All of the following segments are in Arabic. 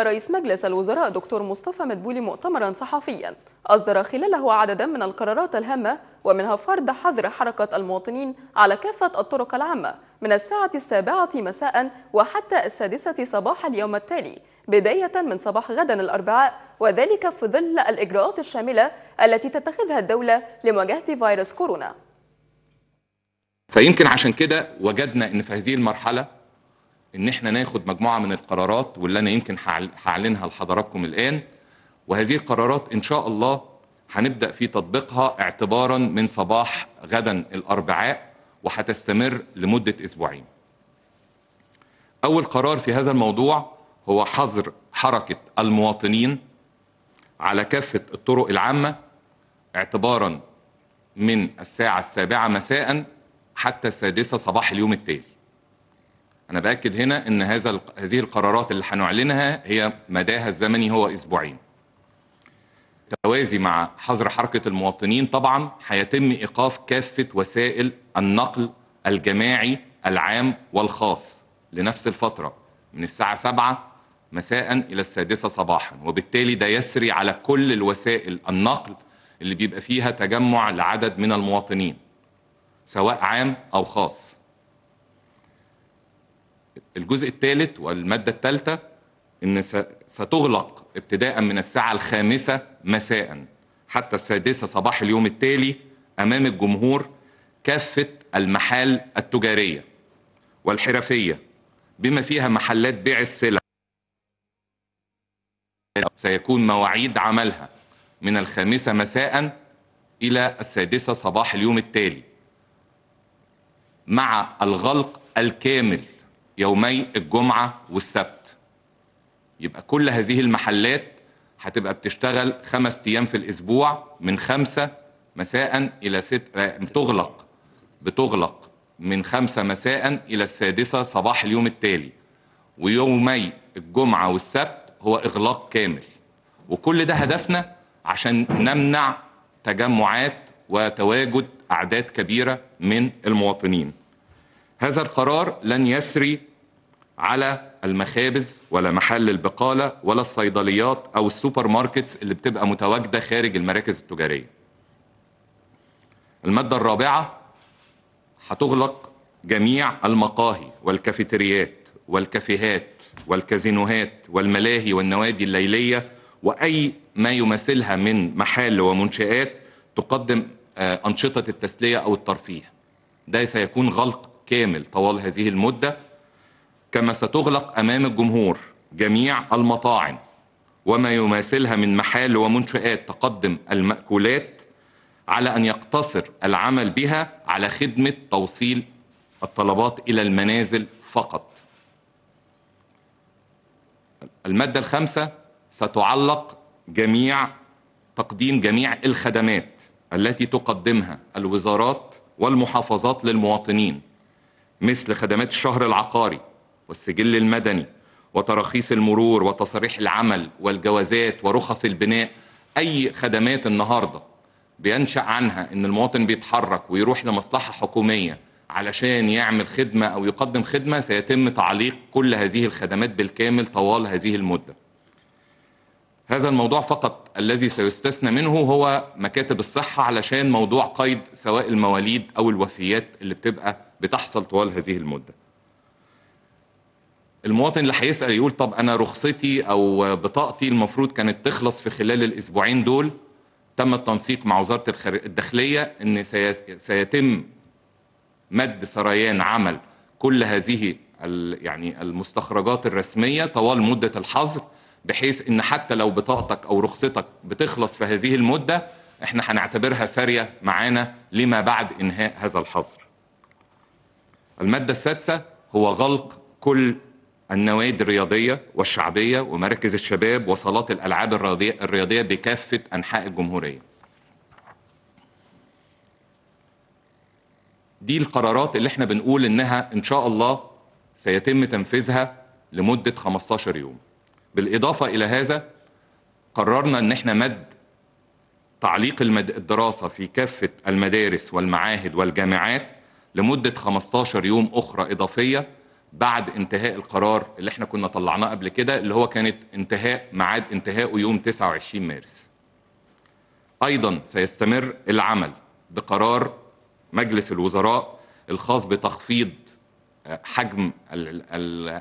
رئيس مجلس الوزراء دكتور مصطفى مدبولي مؤتمرا صحفيا أصدر خلاله عددا من القرارات الهامة ومنها فرض حظر حركة المواطنين على كافة الطرق العامة من الساعة السابعة مساء وحتى السادسة صباح اليوم التالي بداية من صباح غدا الأربعاء وذلك في ظل الإجراءات الشاملة التي تتخذها الدولة لمواجهة فيروس كورونا فيمكن عشان كده وجدنا أن في هذه المرحلة ان احنا ناخد مجموعه من القرارات واللي انا يمكن هعلنها لحضراتكم الان وهذه القرارات ان شاء الله هنبدا في تطبيقها اعتبارا من صباح غدا الاربعاء وهتستمر لمده اسبوعين. اول قرار في هذا الموضوع هو حظر حركه المواطنين على كافه الطرق العامه اعتبارا من الساعه السابعه مساء حتى السادسه صباح اليوم التالي. انا باكد هنا ان هذا هذه القرارات اللي هنعلنها هي مداها الزمني هو اسبوعين توازي مع حظر حركه المواطنين طبعا هيتم ايقاف كافه وسائل النقل الجماعي العام والخاص لنفس الفتره من الساعه 7 مساء الى السادسه صباحا وبالتالي ده يسري على كل الوسائل النقل اللي بيبقى فيها تجمع لعدد من المواطنين سواء عام او خاص الجزء الثالث والمادة الثالثة أن ستغلق ابتداء من الساعة الخامسة مساء حتى السادسة صباح اليوم التالي أمام الجمهور كافة المحال التجارية والحرفية بما فيها محلات بيع السلع سيكون مواعيد عملها من الخامسة مساء إلى السادسة صباح اليوم التالي مع الغلق الكامل يومي الجمعة والسبت يبقى كل هذه المحلات هتبقى بتشتغل خمس أيام في الأسبوع من خمسة مساء إلى ست بتغلق آه، بتغلق من خمسة مساء إلى السادسة صباح اليوم التالي ويومي الجمعة والسبت هو إغلاق كامل وكل ده هدفنا عشان نمنع تجمعات وتواجد أعداد كبيرة من المواطنين هذا القرار لن يسري على المخابز ولا محل البقالة ولا الصيدليات أو السوبر ماركتس اللي بتبقى متواجدة خارج المراكز التجارية المادة الرابعة هتغلق جميع المقاهي والكافيتريات والكافيهات والكازينوهات والملاهي والنوادي الليلية وأي ما يماثلها من محال ومنشآت تقدم آه، أنشطة التسلية أو الترفيه ده سيكون غلق كامل طوال هذه المدة كما ستغلق أمام الجمهور جميع المطاعم وما يماثلها من محال ومنشآت تقدم المأكولات على أن يقتصر العمل بها على خدمة توصيل الطلبات إلى المنازل فقط المادة الخامسة ستعلق جميع تقديم جميع الخدمات التي تقدمها الوزارات والمحافظات للمواطنين مثل خدمات الشهر العقاري والسجل المدني وتراخيص المرور وتصاريح العمل والجوازات ورخص البناء أي خدمات النهارده بينشأ عنها إن المواطن بيتحرك ويروح لمصلحة حكومية علشان يعمل خدمة أو يقدم خدمة سيتم تعليق كل هذه الخدمات بالكامل طوال هذه المدة هذا الموضوع فقط الذي سيستثنى منه هو مكاتب الصحة علشان موضوع قيد سواء المواليد أو الوفيات اللي بتبقى بتحصل طوال هذه المدة المواطن اللي هيسأل يقول طب أنا رخصتي أو بطاقتي المفروض كانت تخلص في خلال الأسبوعين دول تم التنسيق مع وزارة الداخلية أن سيتم مد سريان عمل كل هذه يعني المستخرجات الرسمية طوال مدة الحظر بحيث ان حتى لو بطاقتك او رخصتك بتخلص في هذه المده احنا هنعتبرها ساريه معانا لما بعد انهاء هذا الحظر. الماده السادسه هو غلق كل النوادي الرياضيه والشعبيه ومراكز الشباب وصالات الالعاب الرياضيه بكافه انحاء الجمهوريه. دي القرارات اللي احنا بنقول انها ان شاء الله سيتم تنفيذها لمده 15 يوم. بالاضافه الى هذا قررنا ان احنا مد تعليق الدراسه في كافه المدارس والمعاهد والجامعات لمده 15 يوم اخرى اضافيه بعد انتهاء القرار اللي احنا كنا طلعناه قبل كده اللي هو كانت انتهاء ميعاد انتهائه يوم 29 مارس. ايضا سيستمر العمل بقرار مجلس الوزراء الخاص بتخفيض حجم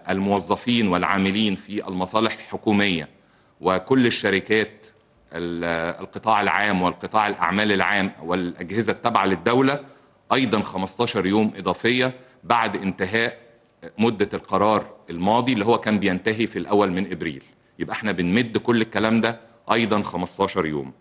الموظفين والعاملين في المصالح الحكومية وكل الشركات القطاع العام والقطاع الأعمال العام والأجهزة التابعة للدولة أيضا 15 يوم إضافية بعد انتهاء مدة القرار الماضي اللي هو كان بينتهي في الأول من إبريل يبقى احنا بنمد كل الكلام ده أيضا 15 يوم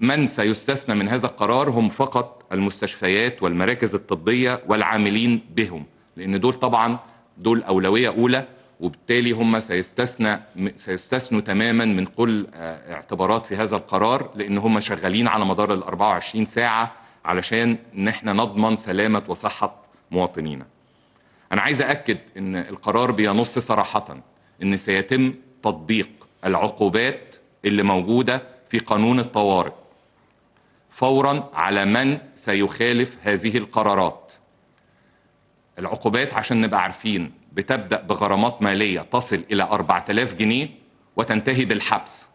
من سيستثنى من هذا القرار هم فقط المستشفيات والمراكز الطبيه والعاملين بهم لان دول طبعا دول اولويه اولى وبالتالي هم سيستثنى سيستثنوا تماما من كل آه، اعتبارات في هذا القرار لان هم شغالين على مدار ال 24 ساعه علشان ان احنا نضمن سلامه وصحه مواطنينا. انا عايز اكد ان القرار بينص صراحه ان سيتم تطبيق العقوبات اللي موجوده في قانون الطوارئ فورا على من سيخالف هذه القرارات العقوبات عشان نبقى عارفين بتبدأ بغرامات مالية تصل إلى 4000 جنيه وتنتهي بالحبس